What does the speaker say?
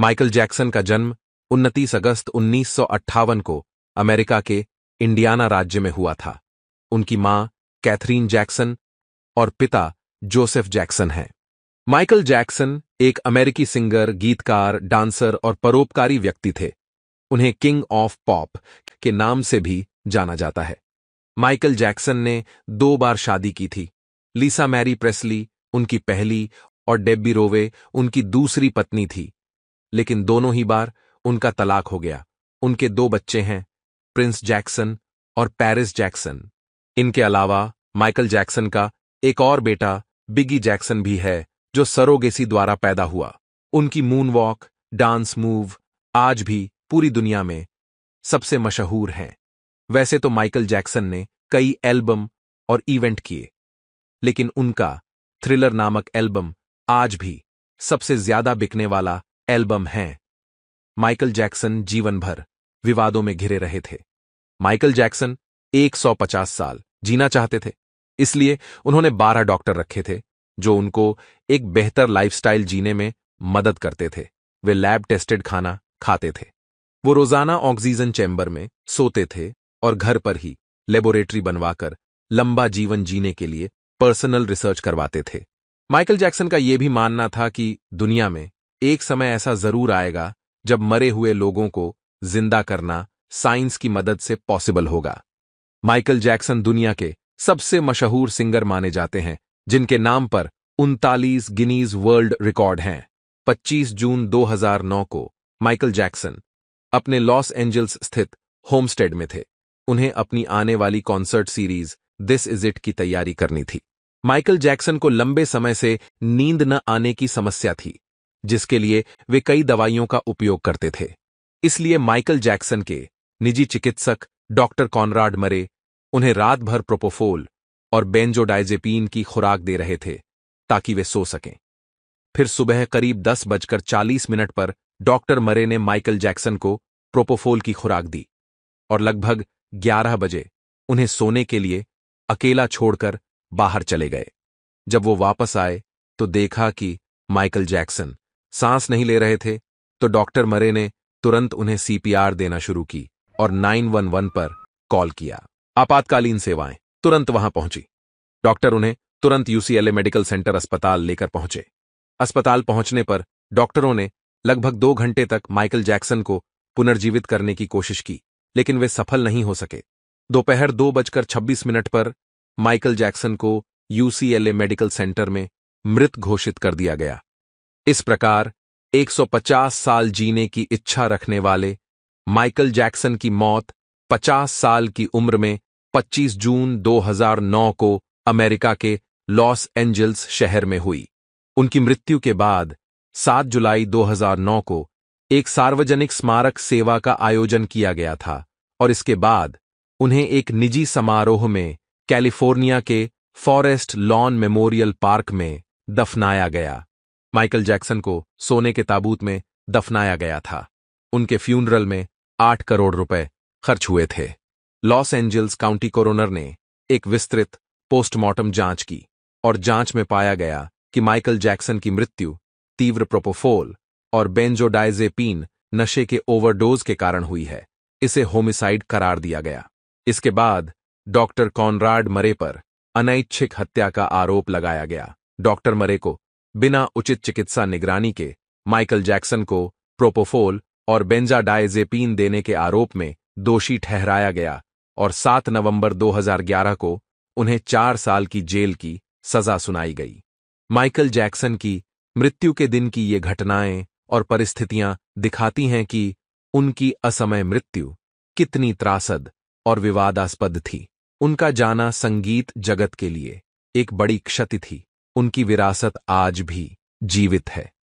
Michael Jackson का जन्म 29 अगस्त उन्नीस को अमेरिका के इंडियाना राज्य में हुआ था उनकी मां कैथरीन जैक्सन और पिता जोसेफ जैक्सन हैं माइकल जैक्सन एक अमेरिकी सिंगर गीतकार डांसर और परोपकारी व्यक्ति थे उन्हें किंग ऑफ पॉप के नाम से भी जाना जाता है माइकल जैक्सन ने दो बार शादी की थी लीसा मैरी प्रेस्ली उनकी पहली और डेब्बी रोवे उनकी दूसरी पत्नी थी लेकिन दोनों ही बार उनका तलाक हो गया उनके दो बच्चे हैं प्रिंस जैक्सन और पेरिस जैक्सन इनके अलावा माइकल जैक्सन का एक और बेटा बिगी जैक्सन भी है जो सरोगेसी द्वारा पैदा हुआ उनकी मून वॉक डांस मूव आज भी पूरी दुनिया में सबसे मशहूर हैं वैसे तो माइकल जैक्सन ने कई एल्बम और इवेंट किए लेकिन उनका थ्रिलर नामक एल्बम आज भी सबसे ज्यादा बिकने वाला एल्बम हैं माइकल जैक्सन जीवन भर विवादों में घिरे रहे थे माइकल जैक्सन 150 साल जीना चाहते थे इसलिए उन्होंने 12 डॉक्टर रखे थे जो उनको एक बेहतर लाइफस्टाइल जीने में मदद करते थे वे लैब टेस्टेड खाना खाते थे वो रोजाना ऑक्सीजन चैम्बर में सोते थे और घर पर ही लेबोरेटरी बनवाकर लंबा जीवन जीने के लिए पर्सनल रिसर्च करवाते थे माइकल जैक्सन का यह भी मानना था कि दुनिया में एक समय ऐसा जरूर आएगा जब मरे हुए लोगों को जिंदा करना साइंस की मदद से पॉसिबल होगा माइकल जैक्सन दुनिया के सबसे मशहूर सिंगर माने जाते हैं जिनके नाम पर उनतालीस गिनीज वर्ल्ड रिकॉर्ड हैं 25 जून 2009 को माइकल जैक्सन अपने लॉस एंजल्स स्थित होमस्टेड में थे उन्हें अपनी आने वाली concert series this is it की तैयारी करनी थी माइकल जैक्सन को लंबे समय से नींद न आने की समस्या थी जिसके लिए वे कई दवाइयों का उपयोग करते थे इसलिए माइकल जैक्सन के निजी चिकित्सक डॉक्टर कॉनराड मरे उन्हें रात भर प्रोपोफोल और बेंजोडाइजेपीन की खुराक दे रहे थे ताकि वे सो सकें फिर सुबह करीब दस बजकर चालीस मिनट पर डॉक्टर मरे ने माइकल जैक्सन को प्रोपोफोल की खुराक दी और लगभग ग्यारह बजे उन्हें सोने के लिए अकेला छोड़कर बाहर चले गए जब वो वापस आए तो देखा कि माइकल जैक्सन सांस नहीं ले रहे थे तो डॉक्टर मरे ने तुरंत उन्हें सीपीआर देना शुरू की और 911 पर कॉल किया आपातकालीन सेवाएं तुरंत वहां पहुंची डॉक्टर उन्हें तुरंत यूसीएलए मेडिकल सेंटर अस्पताल लेकर पहुंचे अस्पताल पहुंचने पर डॉक्टरों ने लगभग दो घंटे तक माइकल जैक्सन को पुनर्जीवित करने की कोशिश की लेकिन वे सफल नहीं हो सके दोपहर दो, बजकर छब्बीस मिनट पर माइकल जैक्सन को यूसीएलए मेडिकल सेंटर में मृत घोषित कर दिया गया इस प्रकार 150 साल जीने की इच्छा रखने वाले माइकल जैक्सन की मौत 50 साल की उम्र में 25 जून 2009 को अमेरिका के लॉस एंजल्स शहर में हुई उनकी मृत्यु के बाद 7 जुलाई 2009 को एक सार्वजनिक स्मारक सेवा का आयोजन किया गया था और इसके बाद उन्हें एक निजी समारोह में कैलिफोर्निया के फॉरेस्ट लॉन मेमोरियल पार्क में दफनाया गया माइकल जैक्सन को सोने के ताबूत में दफनाया गया था उनके फ्यूनरल में आठ करोड़ रुपए खर्च हुए थे लॉस एंजल्स काउंटी कोरोनर ने एक विस्तृत पोस्टमार्टम जांच की और जांच में पाया गया कि माइकल जैक्सन की मृत्यु तीव्र प्रोपोफोल और बेंजोडाइजेपीन नशे के ओवरडोज के कारण हुई है इसे होमिसाइड करार दिया गया इसके बाद डॉक्टर कॉनराड मरे पर अनैच्छिक हत्या का आरोप लगाया गया डॉक्टर मरे को बिना उचित चिकित्सा निगरानी के माइकल जैक्सन को प्रोपोफोल और बेंजाडाइजेपीन देने के आरोप में दोषी ठहराया गया और 7 नवंबर 2011 को उन्हें चार साल की जेल की सजा सुनाई गई माइकल जैक्सन की मृत्यु के दिन की ये घटनाएं और परिस्थितियां दिखाती हैं कि उनकी असमय मृत्यु कितनी त्रासद और विवादास्पद थी उनका जाना संगीत जगत के लिए एक बड़ी क्षति थी उनकी विरासत आज भी जीवित है